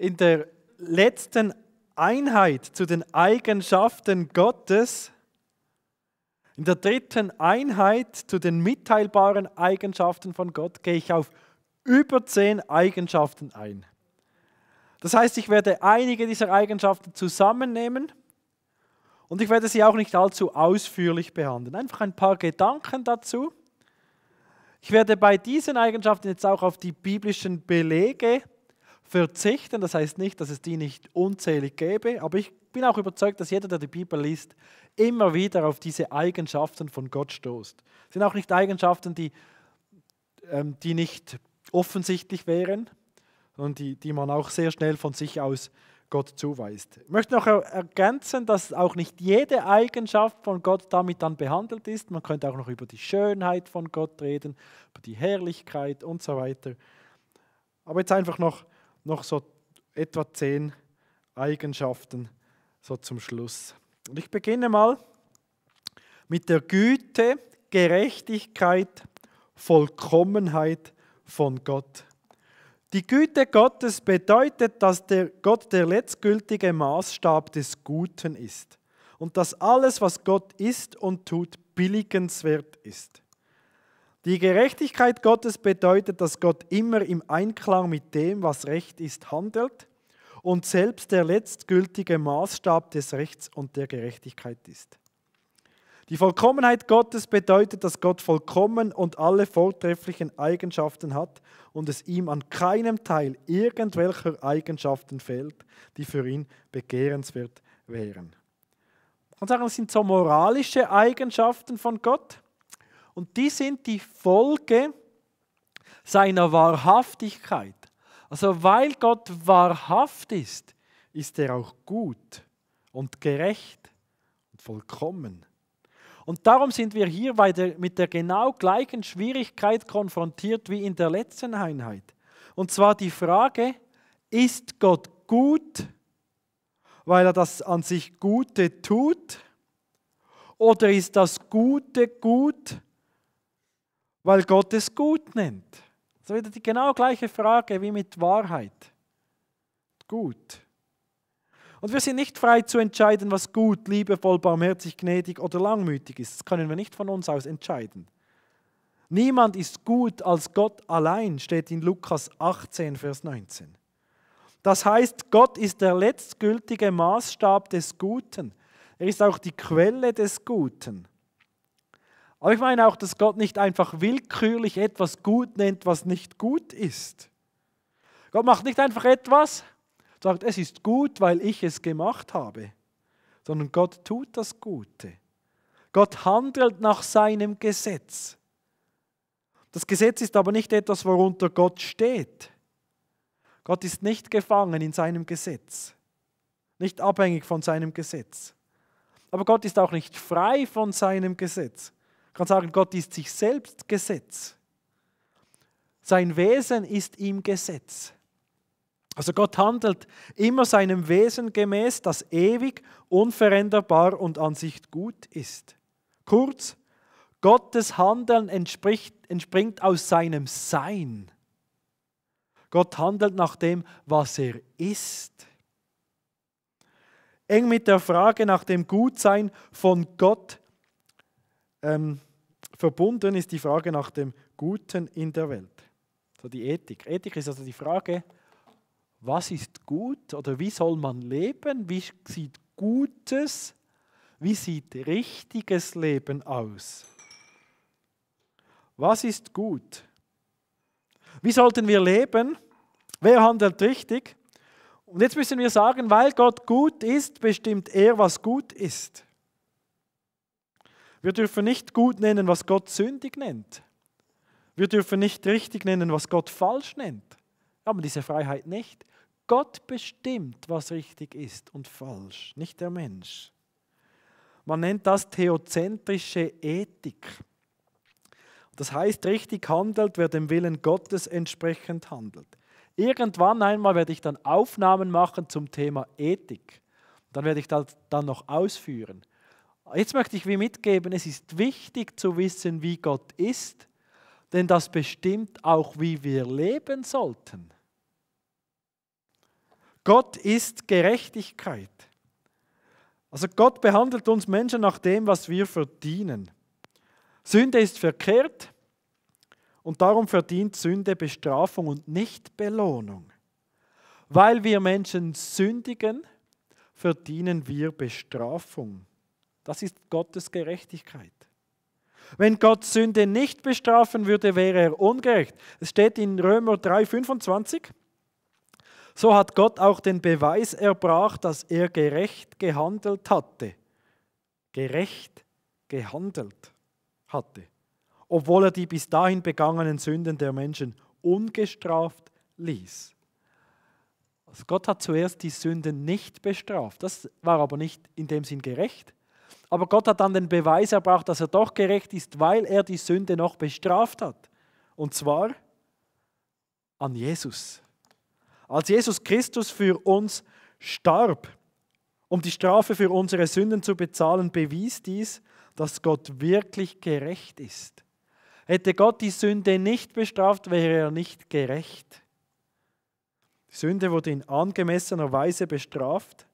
in der letzten Einheit zu den Eigenschaften Gottes, in der dritten Einheit zu den mitteilbaren Eigenschaften von Gott, gehe ich auf über zehn Eigenschaften ein. Das heißt, ich werde einige dieser Eigenschaften zusammennehmen und ich werde sie auch nicht allzu ausführlich behandeln. Einfach ein paar Gedanken dazu. Ich werde bei diesen Eigenschaften jetzt auch auf die biblischen Belege verzichten. Das heißt nicht, dass es die nicht unzählig gäbe, aber ich bin auch überzeugt, dass jeder, der die Bibel liest, immer wieder auf diese Eigenschaften von Gott stoßt. Es sind auch nicht Eigenschaften, die, ähm, die nicht offensichtlich wären, sondern die, die man auch sehr schnell von sich aus Gott zuweist. Ich möchte noch ergänzen, dass auch nicht jede Eigenschaft von Gott damit dann behandelt ist. Man könnte auch noch über die Schönheit von Gott reden, über die Herrlichkeit und so weiter. Aber jetzt einfach noch noch so etwa zehn Eigenschaften so zum Schluss. Und ich beginne mal mit der Güte, Gerechtigkeit, Vollkommenheit von Gott. Die Güte Gottes bedeutet, dass der Gott der letztgültige Maßstab des Guten ist und dass alles, was Gott ist und tut, billigenswert ist. Die Gerechtigkeit Gottes bedeutet, dass Gott immer im Einklang mit dem, was recht ist, handelt und selbst der letztgültige Maßstab des Rechts und der Gerechtigkeit ist. Die Vollkommenheit Gottes bedeutet, dass Gott vollkommen und alle vortrefflichen Eigenschaften hat und es ihm an keinem Teil irgendwelcher Eigenschaften fehlt, die für ihn begehrenswert wären. Man kann sagen, es sind so moralische Eigenschaften von Gott, und die sind die Folge seiner Wahrhaftigkeit. Also weil Gott wahrhaft ist, ist er auch gut und gerecht und vollkommen. Und darum sind wir hier der, mit der genau gleichen Schwierigkeit konfrontiert wie in der letzten Einheit. Und zwar die Frage, ist Gott gut, weil er das an sich Gute tut? Oder ist das Gute gut, weil Gott es gut nennt. Das ist wieder die genau gleiche Frage wie mit Wahrheit. Gut. Und wir sind nicht frei zu entscheiden, was gut, liebevoll, barmherzig, gnädig oder langmütig ist. Das können wir nicht von uns aus entscheiden. Niemand ist gut als Gott allein, steht in Lukas 18, Vers 19. Das heißt, Gott ist der letztgültige Maßstab des Guten. Er ist auch die Quelle des Guten. Aber ich meine auch, dass Gott nicht einfach willkürlich etwas gut nennt, was nicht gut ist. Gott macht nicht einfach etwas, sagt, es ist gut, weil ich es gemacht habe, sondern Gott tut das Gute. Gott handelt nach seinem Gesetz. Das Gesetz ist aber nicht etwas, worunter Gott steht. Gott ist nicht gefangen in seinem Gesetz, nicht abhängig von seinem Gesetz. Aber Gott ist auch nicht frei von seinem Gesetz. Man kann sagen, Gott ist sich selbst Gesetz. Sein Wesen ist ihm Gesetz. Also Gott handelt immer seinem Wesen gemäß, das ewig, unveränderbar und an sich gut ist. Kurz, Gottes Handeln entspringt aus seinem Sein. Gott handelt nach dem, was er ist. Eng mit der Frage nach dem Gutsein von Gott ähm, verbunden ist die Frage nach dem Guten in der Welt. So die Ethik. Ethik ist also die Frage, was ist gut oder wie soll man leben? Wie sieht Gutes, wie sieht richtiges Leben aus? Was ist gut? Wie sollten wir leben? Wer handelt richtig? Und jetzt müssen wir sagen, weil Gott gut ist, bestimmt er, was gut ist. Wir dürfen nicht gut nennen, was Gott sündig nennt. Wir dürfen nicht richtig nennen, was Gott falsch nennt. Wir haben diese Freiheit nicht. Gott bestimmt, was richtig ist und falsch, nicht der Mensch. Man nennt das theozentrische Ethik. Das heißt, richtig handelt, wer dem Willen Gottes entsprechend handelt. Irgendwann einmal werde ich dann Aufnahmen machen zum Thema Ethik. Dann werde ich das dann noch ausführen. Jetzt möchte ich wie mitgeben, es ist wichtig zu wissen, wie Gott ist, denn das bestimmt auch, wie wir leben sollten. Gott ist Gerechtigkeit. Also Gott behandelt uns Menschen nach dem, was wir verdienen. Sünde ist verkehrt und darum verdient Sünde Bestrafung und nicht Belohnung. Weil wir Menschen sündigen, verdienen wir Bestrafung. Das ist Gottes Gerechtigkeit. Wenn Gott Sünde nicht bestrafen würde, wäre er ungerecht. Es steht in Römer 3:25. So hat Gott auch den Beweis erbracht, dass er gerecht gehandelt hatte. Gerecht gehandelt hatte. Obwohl er die bis dahin begangenen Sünden der Menschen ungestraft ließ. Also Gott hat zuerst die Sünden nicht bestraft. Das war aber nicht in dem Sinn gerecht, aber Gott hat dann den Beweis erbracht, dass er doch gerecht ist, weil er die Sünde noch bestraft hat. Und zwar an Jesus. Als Jesus Christus für uns starb, um die Strafe für unsere Sünden zu bezahlen, bewies dies, dass Gott wirklich gerecht ist. Hätte Gott die Sünde nicht bestraft, wäre er nicht gerecht. Die Sünde wurde in angemessener Weise bestraft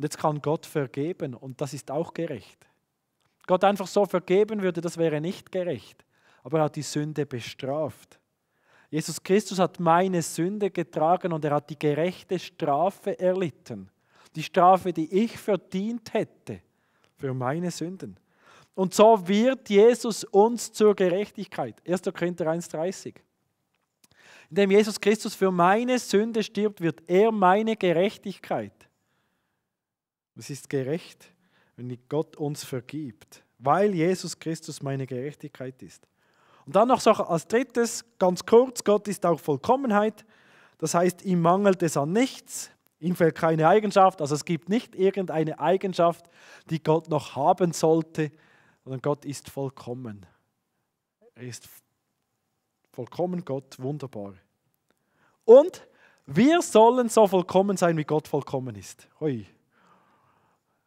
und jetzt kann Gott vergeben und das ist auch gerecht. Gott einfach so vergeben würde, das wäre nicht gerecht. Aber er hat die Sünde bestraft. Jesus Christus hat meine Sünde getragen und er hat die gerechte Strafe erlitten. Die Strafe, die ich verdient hätte für meine Sünden. Und so wird Jesus uns zur Gerechtigkeit. 1. Korinther 1,30. Indem Jesus Christus für meine Sünde stirbt, wird er meine Gerechtigkeit. Es ist gerecht, wenn Gott uns vergibt, weil Jesus Christus meine Gerechtigkeit ist. Und dann noch so als drittes, ganz kurz, Gott ist auch Vollkommenheit. Das heißt, ihm mangelt es an nichts, ihm fehlt keine Eigenschaft. Also es gibt nicht irgendeine Eigenschaft, die Gott noch haben sollte, sondern Gott ist vollkommen. Er ist vollkommen Gott, wunderbar. Und wir sollen so vollkommen sein, wie Gott vollkommen ist. Hui.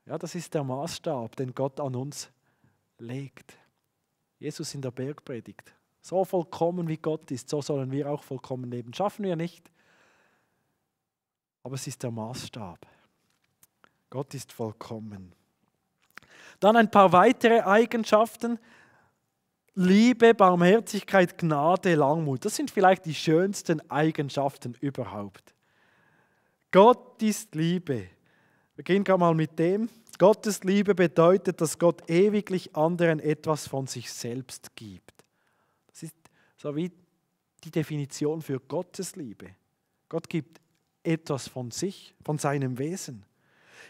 Ja, das ist der Maßstab, den Gott an uns legt. Jesus in der Bergpredigt. So vollkommen wie Gott ist, so sollen wir auch vollkommen leben. Schaffen wir nicht, aber es ist der Maßstab. Gott ist vollkommen. Dann ein paar weitere Eigenschaften. Liebe, Barmherzigkeit, Gnade, Langmut. Das sind vielleicht die schönsten Eigenschaften überhaupt. Gott ist Liebe. Beginn gerade mal mit dem. Gottes Liebe bedeutet, dass Gott ewiglich anderen etwas von sich selbst gibt. Das ist so wie die Definition für Gottes Liebe. Gott gibt etwas von sich, von seinem Wesen.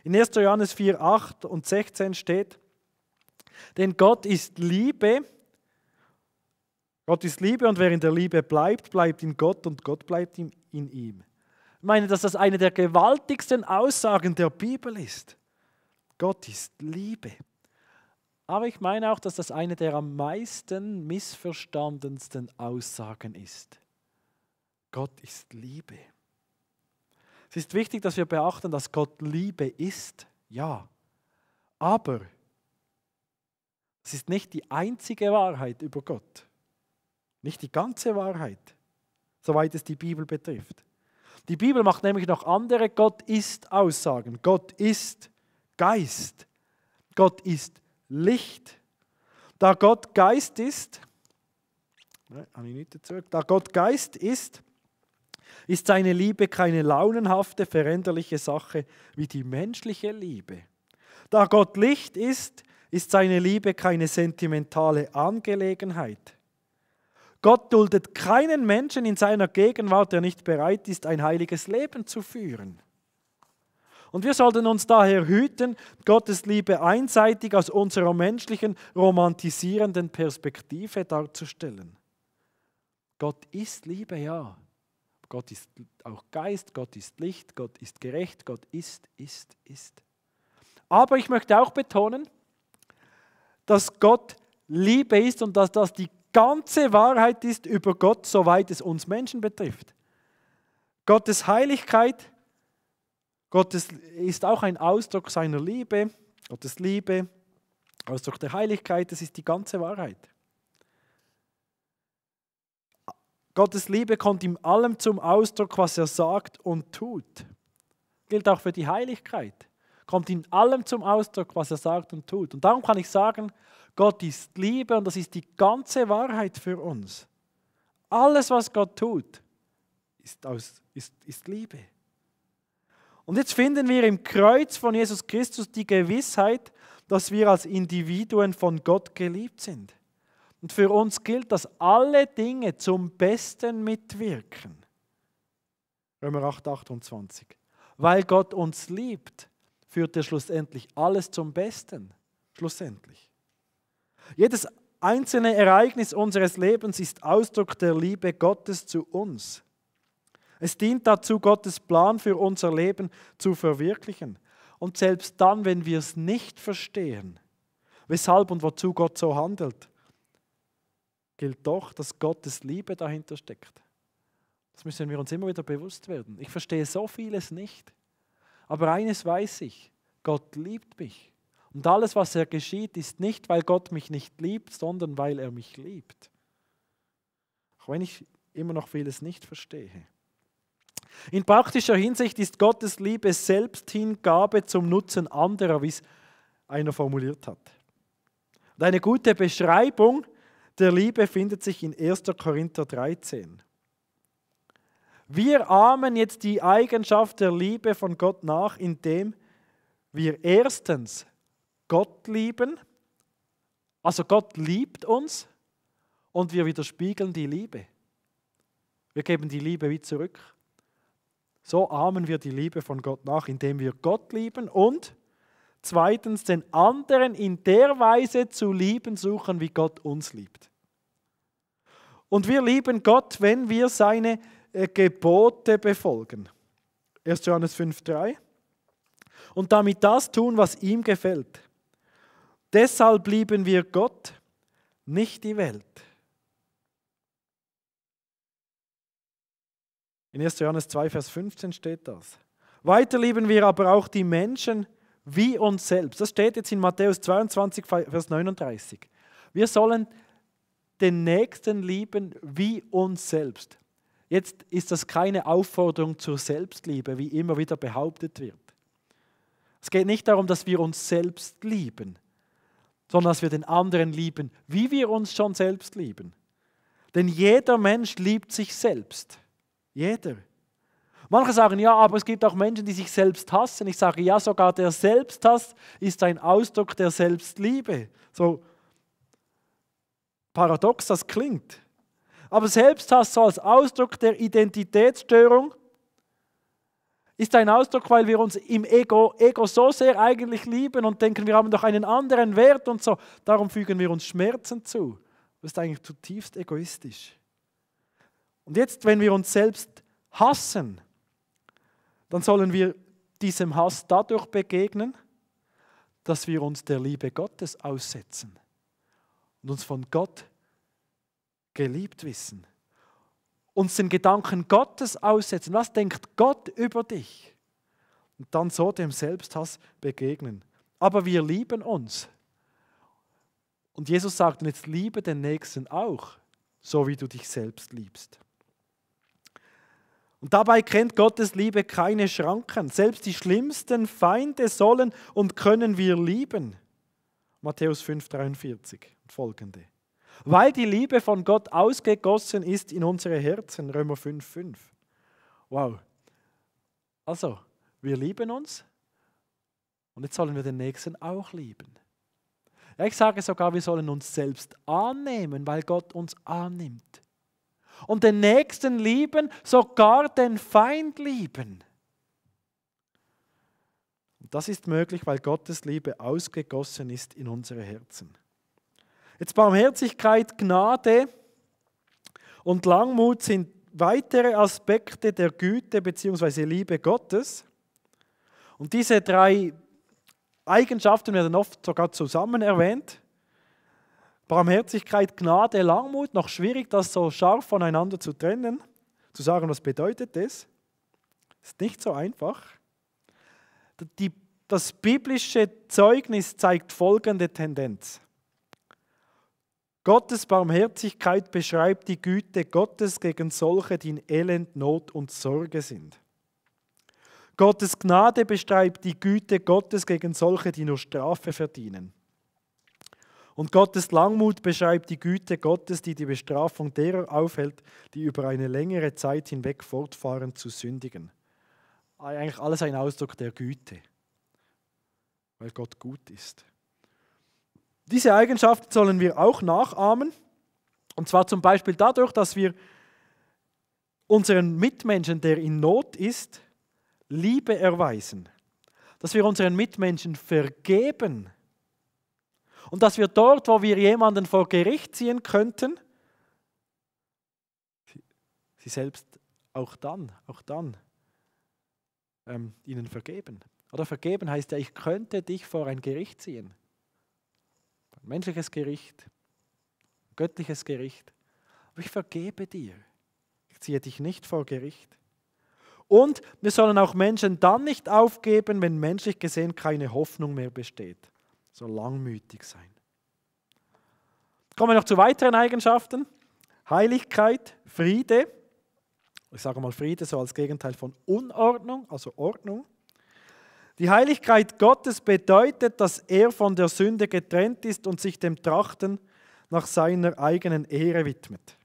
In 1. Johannes 4, 8 und 16 steht, denn Gott ist Liebe. Gott ist Liebe und wer in der Liebe bleibt, bleibt in Gott und Gott bleibt in ihm. Ich meine, dass das eine der gewaltigsten Aussagen der Bibel ist. Gott ist Liebe. Aber ich meine auch, dass das eine der am meisten missverstandensten Aussagen ist. Gott ist Liebe. Es ist wichtig, dass wir beachten, dass Gott Liebe ist, ja. Aber es ist nicht die einzige Wahrheit über Gott. Nicht die ganze Wahrheit, soweit es die Bibel betrifft. Die Bibel macht nämlich noch andere Gott ist Aussagen. Gott ist Geist. Gott ist Licht. Da Gott Geist ist, ne, da Gott Geist ist, ist seine Liebe keine launenhafte, veränderliche Sache wie die menschliche Liebe. Da Gott Licht ist, ist seine Liebe keine sentimentale Angelegenheit. Gott duldet keinen Menschen in seiner Gegenwart, der nicht bereit ist, ein heiliges Leben zu führen. Und wir sollten uns daher hüten, Gottes Liebe einseitig aus unserer menschlichen, romantisierenden Perspektive darzustellen. Gott ist Liebe, ja. Gott ist auch Geist, Gott ist Licht, Gott ist gerecht, Gott ist, ist, ist. Aber ich möchte auch betonen, dass Gott Liebe ist und dass das die ganze Wahrheit ist über Gott, soweit es uns Menschen betrifft. Gottes Heiligkeit, Gottes ist auch ein Ausdruck seiner Liebe, Gottes Liebe, Ausdruck der Heiligkeit, das ist die ganze Wahrheit. Gottes Liebe kommt in allem zum Ausdruck, was er sagt und tut. Gilt auch für die Heiligkeit. Kommt in allem zum Ausdruck, was er sagt und tut. Und darum kann ich sagen, Gott ist Liebe und das ist die ganze Wahrheit für uns. Alles, was Gott tut, ist, aus, ist, ist Liebe. Und jetzt finden wir im Kreuz von Jesus Christus die Gewissheit, dass wir als Individuen von Gott geliebt sind. Und für uns gilt, dass alle Dinge zum Besten mitwirken. Römer 8, 28. Weil Gott uns liebt, führt er schlussendlich alles zum Besten. Schlussendlich. Jedes einzelne Ereignis unseres Lebens ist Ausdruck der Liebe Gottes zu uns. Es dient dazu, Gottes Plan für unser Leben zu verwirklichen. Und selbst dann, wenn wir es nicht verstehen, weshalb und wozu Gott so handelt, gilt doch, dass Gottes Liebe dahinter steckt. Das müssen wir uns immer wieder bewusst werden. Ich verstehe so vieles nicht. Aber eines weiß ich, Gott liebt mich. Und alles, was er geschieht, ist nicht, weil Gott mich nicht liebt, sondern weil er mich liebt. Auch wenn ich immer noch vieles nicht verstehe. In praktischer Hinsicht ist Gottes Liebe Selbsthingabe zum Nutzen anderer, wie es einer formuliert hat. Und eine gute Beschreibung der Liebe findet sich in 1. Korinther 13. Wir ahmen jetzt die Eigenschaft der Liebe von Gott nach, indem wir erstens Gott lieben. Also Gott liebt uns und wir widerspiegeln die Liebe. Wir geben die Liebe wie zurück. So ahmen wir die Liebe von Gott nach, indem wir Gott lieben und zweitens den anderen in der Weise zu lieben suchen, wie Gott uns liebt. Und wir lieben Gott, wenn wir seine äh, Gebote befolgen. 1. Johannes 5.3. Und damit das tun, was ihm gefällt. Deshalb lieben wir Gott, nicht die Welt. In 1. Johannes 2, Vers 15 steht das. Weiter lieben wir aber auch die Menschen wie uns selbst. Das steht jetzt in Matthäus 22, Vers 39. Wir sollen den Nächsten lieben wie uns selbst. Jetzt ist das keine Aufforderung zur Selbstliebe, wie immer wieder behauptet wird. Es geht nicht darum, dass wir uns selbst lieben, sondern dass wir den anderen lieben, wie wir uns schon selbst lieben. Denn jeder Mensch liebt sich selbst. Jeder. Manche sagen, ja, aber es gibt auch Menschen, die sich selbst hassen. Ich sage, ja, sogar der Selbsthass ist ein Ausdruck der Selbstliebe. So paradox das klingt. Aber Selbsthass so als Ausdruck der Identitätsstörung ist ein Ausdruck, weil wir uns im Ego, Ego so sehr eigentlich lieben und denken, wir haben doch einen anderen Wert und so. Darum fügen wir uns Schmerzen zu. Das ist eigentlich zutiefst egoistisch. Und jetzt, wenn wir uns selbst hassen, dann sollen wir diesem Hass dadurch begegnen, dass wir uns der Liebe Gottes aussetzen und uns von Gott geliebt wissen uns den Gedanken Gottes aussetzen. Was denkt Gott über dich? Und dann so dem Selbsthass begegnen. Aber wir lieben uns. Und Jesus sagt, und jetzt liebe den Nächsten auch, so wie du dich selbst liebst. Und dabei kennt Gottes Liebe keine Schranken. Selbst die schlimmsten Feinde sollen und können wir lieben. Matthäus 5, 43 und folgende. Weil die Liebe von Gott ausgegossen ist in unsere Herzen, Römer 5, 5. Wow. Also, wir lieben uns und jetzt sollen wir den Nächsten auch lieben. Ja, ich sage sogar, wir sollen uns selbst annehmen, weil Gott uns annimmt. Und den Nächsten lieben, sogar den Feind lieben. Und das ist möglich, weil Gottes Liebe ausgegossen ist in unsere Herzen. Jetzt Barmherzigkeit, Gnade und Langmut sind weitere Aspekte der Güte bzw. Liebe Gottes. Und diese drei Eigenschaften werden oft sogar zusammen erwähnt. Barmherzigkeit, Gnade, Langmut, noch schwierig, das so scharf voneinander zu trennen, zu sagen, was bedeutet das. Ist nicht so einfach. Die, das biblische Zeugnis zeigt folgende Tendenz. Gottes Barmherzigkeit beschreibt die Güte Gottes gegen solche, die in Elend, Not und Sorge sind. Gottes Gnade beschreibt die Güte Gottes gegen solche, die nur Strafe verdienen. Und Gottes Langmut beschreibt die Güte Gottes, die die Bestrafung derer aufhält, die über eine längere Zeit hinweg fortfahren zu sündigen. Eigentlich alles ein Ausdruck der Güte, weil Gott gut ist. Diese Eigenschaft sollen wir auch nachahmen. Und zwar zum Beispiel dadurch, dass wir unseren Mitmenschen, der in Not ist, Liebe erweisen. Dass wir unseren Mitmenschen vergeben. Und dass wir dort, wo wir jemanden vor Gericht ziehen könnten, sie selbst auch dann, auch dann ähm, ihnen vergeben. Oder vergeben heißt ja, ich könnte dich vor ein Gericht ziehen menschliches Gericht, göttliches Gericht. Aber ich vergebe dir. Ich ziehe dich nicht vor Gericht. Und wir sollen auch Menschen dann nicht aufgeben, wenn menschlich gesehen keine Hoffnung mehr besteht. So langmütig sein. Kommen wir noch zu weiteren Eigenschaften. Heiligkeit, Friede. Ich sage mal Friede so als Gegenteil von Unordnung, also Ordnung. Die Heiligkeit Gottes bedeutet, dass er von der Sünde getrennt ist und sich dem Trachten nach seiner eigenen Ehre widmet.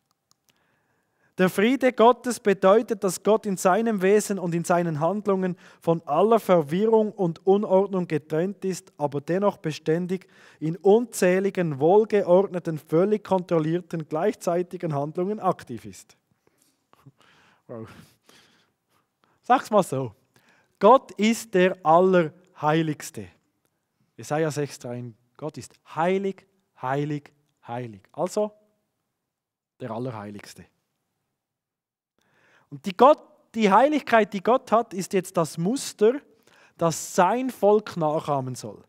Der Friede Gottes bedeutet, dass Gott in seinem Wesen und in seinen Handlungen von aller Verwirrung und Unordnung getrennt ist, aber dennoch beständig in unzähligen, wohlgeordneten, völlig kontrollierten, gleichzeitigen Handlungen aktiv ist. Wow. Sag's mal so. Gott ist der Allerheiligste. Jesaja 6,3. Gott ist heilig, heilig, heilig. Also der Allerheiligste. Und die, Gott, die Heiligkeit, die Gott hat, ist jetzt das Muster, das sein Volk nachahmen soll.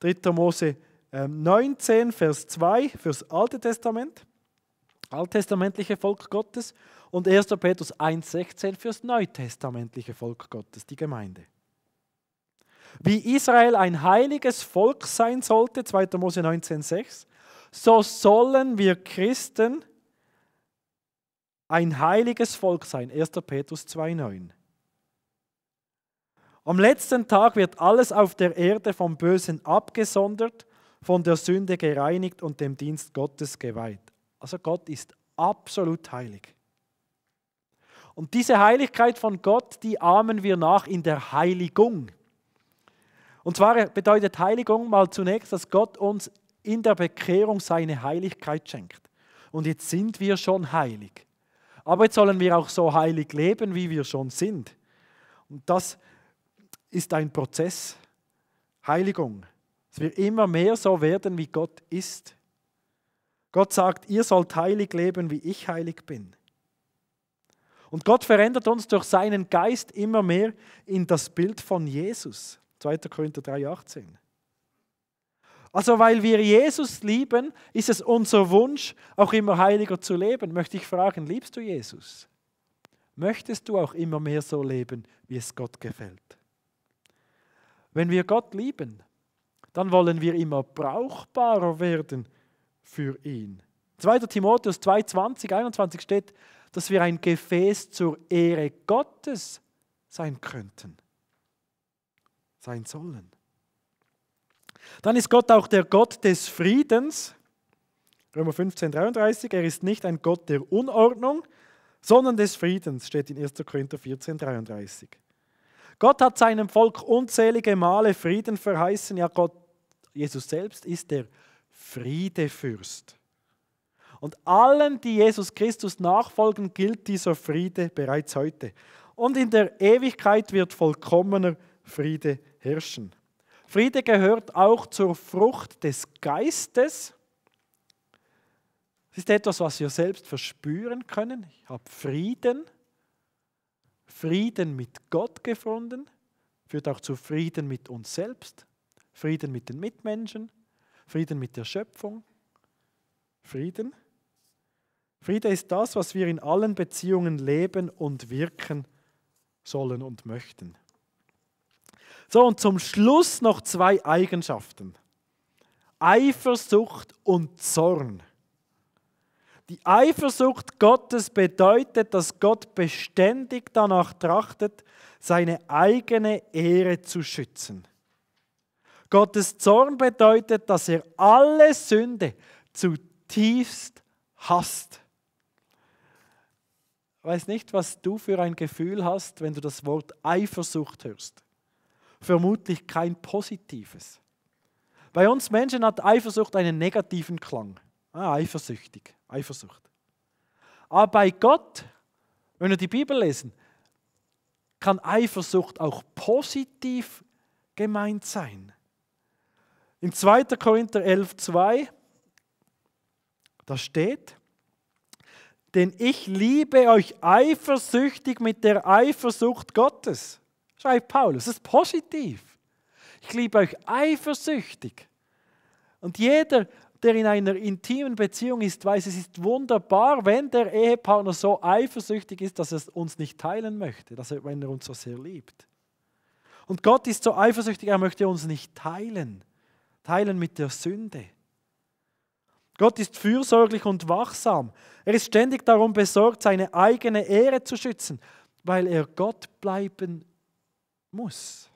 3. Mose 19, ähm, Vers 2 fürs Alte Testament, alttestamentliche Volk Gottes und 1. Petrus 1,16 fürs neutestamentliche Volk Gottes, die Gemeinde. Wie Israel ein heiliges Volk sein sollte, 2. Mose 19,6, so sollen wir Christen ein heiliges Volk sein, 1. Petrus 2,9. Am letzten Tag wird alles auf der Erde vom Bösen abgesondert, von der Sünde gereinigt und dem Dienst Gottes geweiht. Also Gott ist absolut heilig. Und diese Heiligkeit von Gott, die ahmen wir nach in der Heiligung. Und zwar bedeutet Heiligung mal zunächst, dass Gott uns in der Bekehrung seine Heiligkeit schenkt. Und jetzt sind wir schon heilig. Aber jetzt sollen wir auch so heilig leben, wie wir schon sind. Und das ist ein Prozess. Heiligung. Dass wir immer mehr so werden, wie Gott ist. Gott sagt, ihr sollt heilig leben, wie ich heilig bin. Und Gott verändert uns durch seinen Geist immer mehr in das Bild von Jesus. 2. Korinther 3,18. Also, weil wir Jesus lieben, ist es unser Wunsch, auch immer heiliger zu leben. Möchte ich fragen, liebst du Jesus? Möchtest du auch immer mehr so leben, wie es Gott gefällt? Wenn wir Gott lieben, dann wollen wir immer brauchbarer werden für ihn. 2. Timotheus 2,20, 21 steht, dass wir ein Gefäß zur Ehre Gottes sein könnten, sein sollen. Dann ist Gott auch der Gott des Friedens. Römer 15, 33, er ist nicht ein Gott der Unordnung, sondern des Friedens, steht in 1. Korinther 14, 33. Gott hat seinem Volk unzählige Male Frieden verheißen. Ja, Gott, Jesus selbst ist der Friedefürst. Und allen, die Jesus Christus nachfolgen, gilt dieser Friede bereits heute. Und in der Ewigkeit wird vollkommener Friede herrschen. Friede gehört auch zur Frucht des Geistes. Es ist etwas, was wir selbst verspüren können. Ich habe Frieden, Frieden mit Gott gefunden, führt auch zu Frieden mit uns selbst, Frieden mit den Mitmenschen, Frieden mit der Schöpfung, Frieden. Friede ist das, was wir in allen Beziehungen leben und wirken sollen und möchten. So, und zum Schluss noch zwei Eigenschaften. Eifersucht und Zorn. Die Eifersucht Gottes bedeutet, dass Gott beständig danach trachtet, seine eigene Ehre zu schützen. Gottes Zorn bedeutet, dass er alle Sünde zutiefst hasst. Ich weiß nicht, was du für ein Gefühl hast, wenn du das Wort Eifersucht hörst. Vermutlich kein positives. Bei uns Menschen hat Eifersucht einen negativen Klang. Ah, eifersüchtig, Eifersucht. Aber bei Gott, wenn wir die Bibel lesen, kann Eifersucht auch positiv gemeint sein. In 2. Korinther 11, 2, da steht, denn ich liebe euch eifersüchtig mit der Eifersucht Gottes, schreibt Paulus. Das ist positiv. Ich liebe euch eifersüchtig. Und jeder, der in einer intimen Beziehung ist, weiß, es ist wunderbar, wenn der Ehepartner so eifersüchtig ist, dass er uns nicht teilen möchte, dass er, wenn er uns so sehr liebt. Und Gott ist so eifersüchtig, er möchte uns nicht teilen, teilen mit der Sünde. Gott ist fürsorglich und wachsam. Er ist ständig darum besorgt, seine eigene Ehre zu schützen, weil er Gott bleiben muss.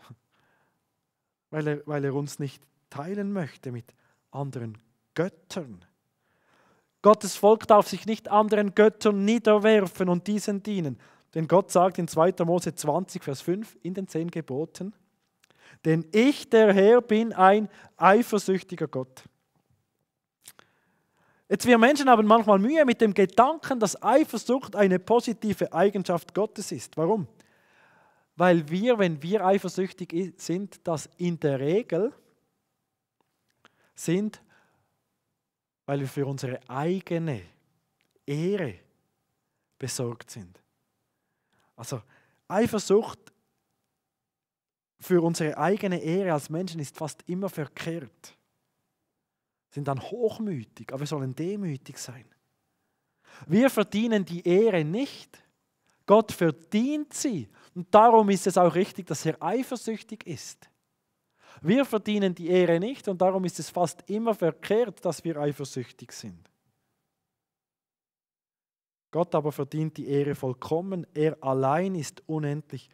Weil er, weil er uns nicht teilen möchte mit anderen Göttern. Gottes Volk darf sich nicht anderen Göttern niederwerfen und diesen dienen. Denn Gott sagt in 2. Mose 20, Vers 5 in den zehn Geboten, denn ich, der Herr, bin ein eifersüchtiger Gott Jetzt wir Menschen haben manchmal Mühe mit dem Gedanken, dass Eifersucht eine positive Eigenschaft Gottes ist. Warum? Weil wir, wenn wir eifersüchtig sind, das in der Regel sind, weil wir für unsere eigene Ehre besorgt sind. Also Eifersucht für unsere eigene Ehre als Menschen ist fast immer verkehrt sind dann hochmütig, aber wir sollen demütig sein. Wir verdienen die Ehre nicht. Gott verdient sie. Und darum ist es auch richtig, dass er eifersüchtig ist. Wir verdienen die Ehre nicht und darum ist es fast immer verkehrt, dass wir eifersüchtig sind. Gott aber verdient die Ehre vollkommen. Er allein ist unendlich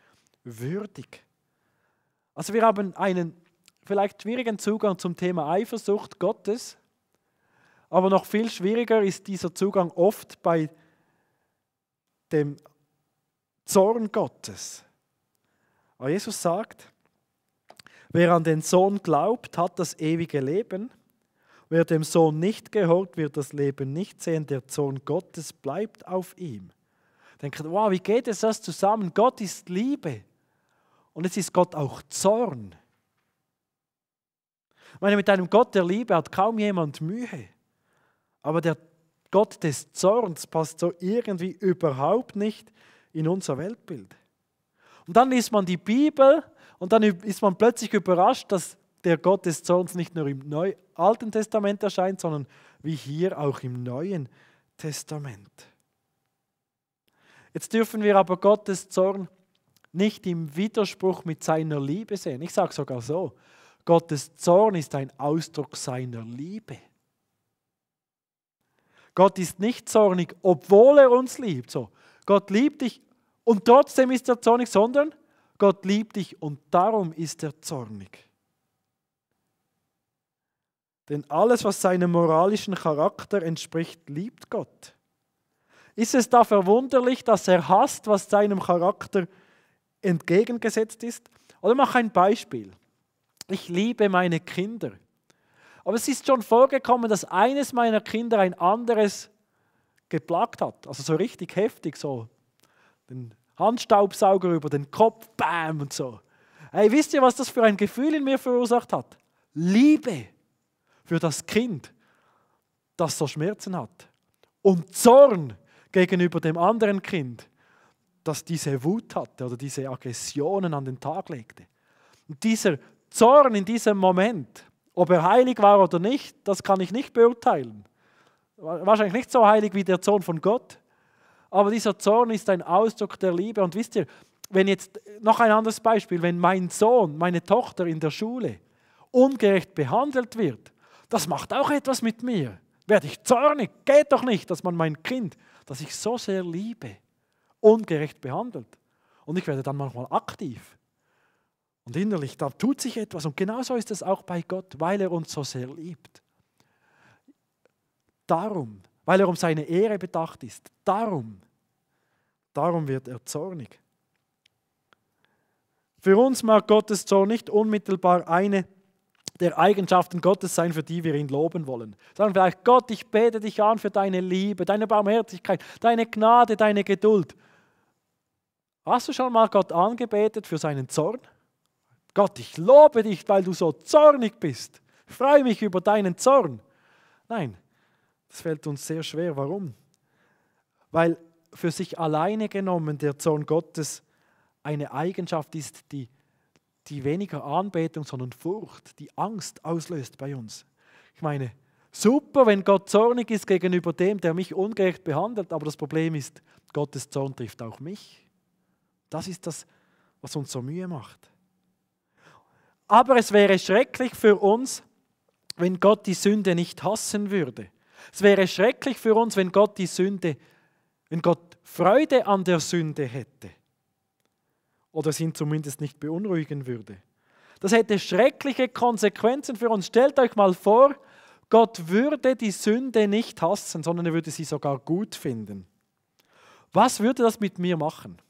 würdig. Also wir haben einen vielleicht schwierigen Zugang zum Thema Eifersucht Gottes, aber noch viel schwieriger ist dieser Zugang oft bei dem Zorn Gottes. Aber Jesus sagt, wer an den Sohn glaubt, hat das ewige Leben. Wer dem Sohn nicht gehört, wird das Leben nicht sehen. Der Zorn Gottes bleibt auf ihm. Denkt, wow, wie geht es das zusammen? Gott ist Liebe und es ist Gott auch Zorn. Meine, mit einem Gott der Liebe hat kaum jemand Mühe. Aber der Gott des Zorns passt so irgendwie überhaupt nicht in unser Weltbild. Und dann liest man die Bibel und dann ist man plötzlich überrascht, dass der Gott des Zorns nicht nur im Neu Alten Testament erscheint, sondern wie hier auch im Neuen Testament. Jetzt dürfen wir aber Gottes Zorn nicht im Widerspruch mit seiner Liebe sehen. Ich sage sogar so, Gottes Zorn ist ein Ausdruck seiner Liebe. Gott ist nicht zornig, obwohl er uns liebt. So, Gott liebt dich und trotzdem ist er zornig, sondern Gott liebt dich und darum ist er zornig. Denn alles, was seinem moralischen Charakter entspricht, liebt Gott. Ist es da verwunderlich, dass er hasst, was seinem Charakter entgegengesetzt ist? Oder mach ein Beispiel ich liebe meine Kinder. Aber es ist schon vorgekommen, dass eines meiner Kinder ein anderes geplagt hat. Also so richtig heftig, so den Handstaubsauger über den Kopf, bam und so. Hey, wisst ihr, was das für ein Gefühl in mir verursacht hat? Liebe für das Kind, das so Schmerzen hat. Und Zorn gegenüber dem anderen Kind, das diese Wut hatte oder diese Aggressionen an den Tag legte. Und dieser Zorn in diesem Moment, ob er heilig war oder nicht, das kann ich nicht beurteilen. Wahrscheinlich nicht so heilig wie der Zorn von Gott, aber dieser Zorn ist ein Ausdruck der Liebe. Und wisst ihr, wenn jetzt noch ein anderes Beispiel, wenn mein Sohn, meine Tochter in der Schule ungerecht behandelt wird, das macht auch etwas mit mir. Werde ich zornig? Geht doch nicht, dass man mein Kind, das ich so sehr liebe, ungerecht behandelt. Und ich werde dann manchmal aktiv. Und innerlich, da tut sich etwas. Und genauso ist es auch bei Gott, weil er uns so sehr liebt. Darum, weil er um seine Ehre bedacht ist, darum, darum wird er zornig. Für uns mag Gottes Zorn nicht unmittelbar eine der Eigenschaften Gottes sein, für die wir ihn loben wollen. Sagen vielleicht, Gott, ich bete dich an für deine Liebe, deine Barmherzigkeit, deine Gnade, deine Geduld. Hast du schon mal Gott angebetet für seinen Zorn? Gott, ich lobe dich, weil du so zornig bist. Ich freue mich über deinen Zorn. Nein, das fällt uns sehr schwer. Warum? Weil für sich alleine genommen der Zorn Gottes eine Eigenschaft ist, die, die weniger Anbetung, sondern Furcht, die Angst auslöst bei uns. Ich meine, super, wenn Gott zornig ist gegenüber dem, der mich ungerecht behandelt, aber das Problem ist, Gottes Zorn trifft auch mich. Das ist das, was uns so Mühe macht. Aber es wäre schrecklich für uns, wenn Gott die Sünde nicht hassen würde. Es wäre schrecklich für uns, wenn Gott die Sünde, wenn Gott Freude an der Sünde hätte. Oder es ihn zumindest nicht beunruhigen würde. Das hätte schreckliche Konsequenzen für uns. Stellt euch mal vor, Gott würde die Sünde nicht hassen, sondern er würde sie sogar gut finden. Was würde das mit mir machen?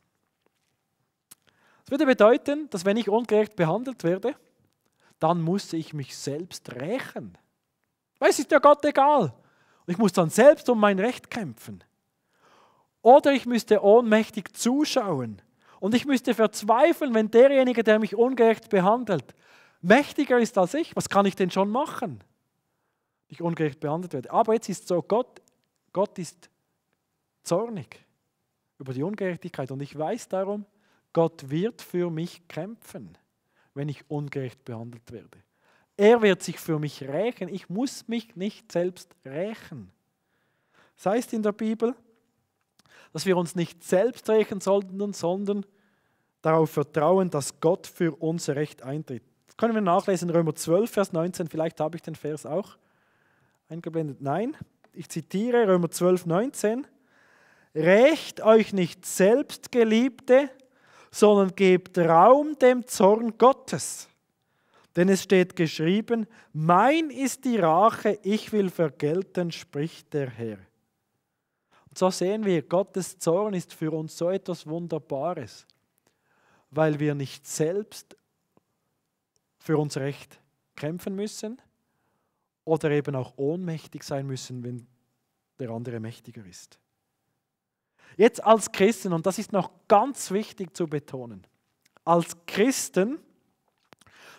Das würde bedeuten, dass wenn ich ungerecht behandelt werde, dann muss ich mich selbst rächen. Weil es ist ja Gott egal. ich muss dann selbst um mein Recht kämpfen. Oder ich müsste ohnmächtig zuschauen. Und ich müsste verzweifeln, wenn derjenige, der mich ungerecht behandelt, mächtiger ist als ich. Was kann ich denn schon machen? Ich ungerecht behandelt werde. Aber jetzt ist so, Gott, Gott ist zornig über die Ungerechtigkeit. Und ich weiß darum, Gott wird für mich kämpfen wenn ich ungerecht behandelt werde. Er wird sich für mich rächen. Ich muss mich nicht selbst rächen. Das heißt in der Bibel, dass wir uns nicht selbst rächen sollten, sondern darauf vertrauen, dass Gott für unser Recht eintritt. Das können wir nachlesen in Römer 12, Vers 19. Vielleicht habe ich den Vers auch eingeblendet. Nein, ich zitiere Römer 12, 19. Rächt euch nicht selbst, Geliebte, sondern gebt Raum dem Zorn Gottes. Denn es steht geschrieben, mein ist die Rache, ich will vergelten, spricht der Herr. Und so sehen wir, Gottes Zorn ist für uns so etwas Wunderbares, weil wir nicht selbst für uns Recht kämpfen müssen oder eben auch ohnmächtig sein müssen, wenn der andere mächtiger ist. Jetzt als Christen, und das ist noch ganz wichtig zu betonen, als Christen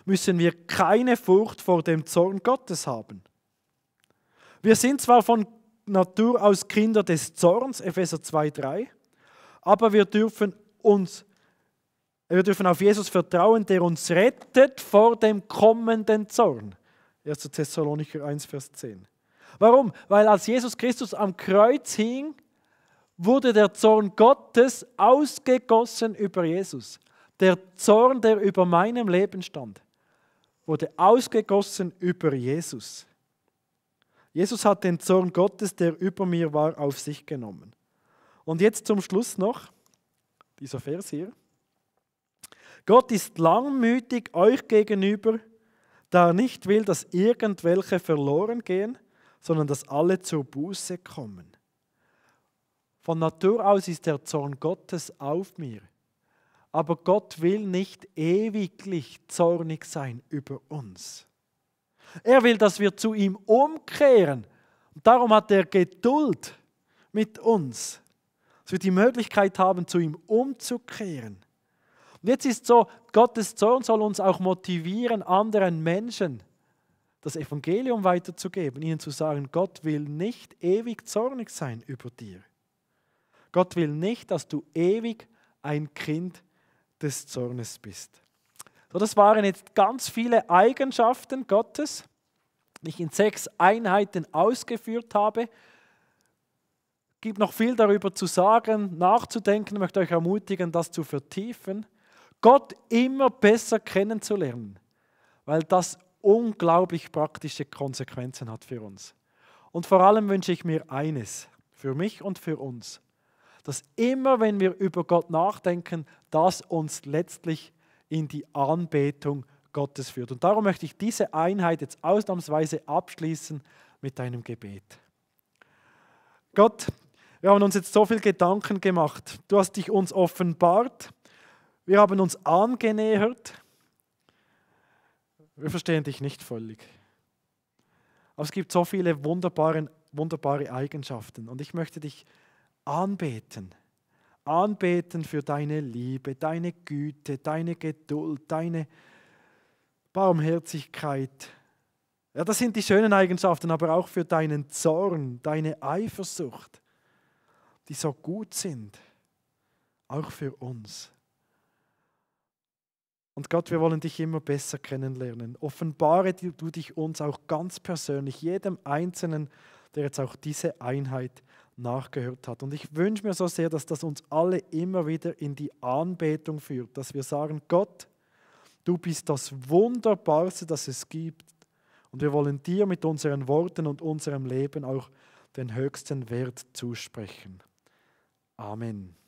müssen wir keine Furcht vor dem Zorn Gottes haben. Wir sind zwar von Natur aus Kinder des Zorns, Epheser 2,3, aber wir dürfen uns wir dürfen auf Jesus vertrauen, der uns rettet vor dem kommenden Zorn. 1. Thessalonicher 1, Vers 10. Warum? Weil als Jesus Christus am Kreuz hing, wurde der Zorn Gottes ausgegossen über Jesus. Der Zorn, der über meinem Leben stand, wurde ausgegossen über Jesus. Jesus hat den Zorn Gottes, der über mir war, auf sich genommen. Und jetzt zum Schluss noch dieser Vers hier. Gott ist langmütig euch gegenüber, da er nicht will, dass irgendwelche verloren gehen, sondern dass alle zur Buße kommen. Von Natur aus ist der Zorn Gottes auf mir. Aber Gott will nicht ewiglich zornig sein über uns. Er will, dass wir zu ihm umkehren. Und darum hat er Geduld mit uns, dass wir die Möglichkeit haben, zu ihm umzukehren. Und jetzt ist so, Gottes Zorn soll uns auch motivieren, anderen Menschen das Evangelium weiterzugeben, ihnen zu sagen, Gott will nicht ewig zornig sein über dir. Gott will nicht, dass du ewig ein Kind des Zornes bist. So, das waren jetzt ganz viele Eigenschaften Gottes, die ich in sechs Einheiten ausgeführt habe. Es gibt noch viel darüber zu sagen, nachzudenken, ich möchte euch ermutigen, das zu vertiefen. Gott immer besser kennenzulernen, weil das unglaublich praktische Konsequenzen hat für uns. Und vor allem wünsche ich mir eines, für mich und für uns, dass immer wenn wir über Gott nachdenken, das uns letztlich in die Anbetung Gottes führt. Und darum möchte ich diese Einheit jetzt ausnahmsweise abschließen mit deinem Gebet. Gott, wir haben uns jetzt so viel Gedanken gemacht. Du hast dich uns offenbart. Wir haben uns angenähert. Wir verstehen dich nicht völlig. Aber es gibt so viele wunderbare, wunderbare Eigenschaften. Und ich möchte dich anbeten. Anbeten für deine Liebe, deine Güte, deine Geduld, deine Barmherzigkeit. Ja, das sind die schönen Eigenschaften, aber auch für deinen Zorn, deine Eifersucht, die so gut sind, auch für uns. Und Gott, wir wollen dich immer besser kennenlernen. Offenbare du dich uns auch ganz persönlich, jedem Einzelnen, der jetzt auch diese Einheit hat nachgehört hat. Und ich wünsche mir so sehr, dass das uns alle immer wieder in die Anbetung führt, dass wir sagen, Gott, du bist das Wunderbarste, das es gibt. Und wir wollen dir mit unseren Worten und unserem Leben auch den höchsten Wert zusprechen. Amen.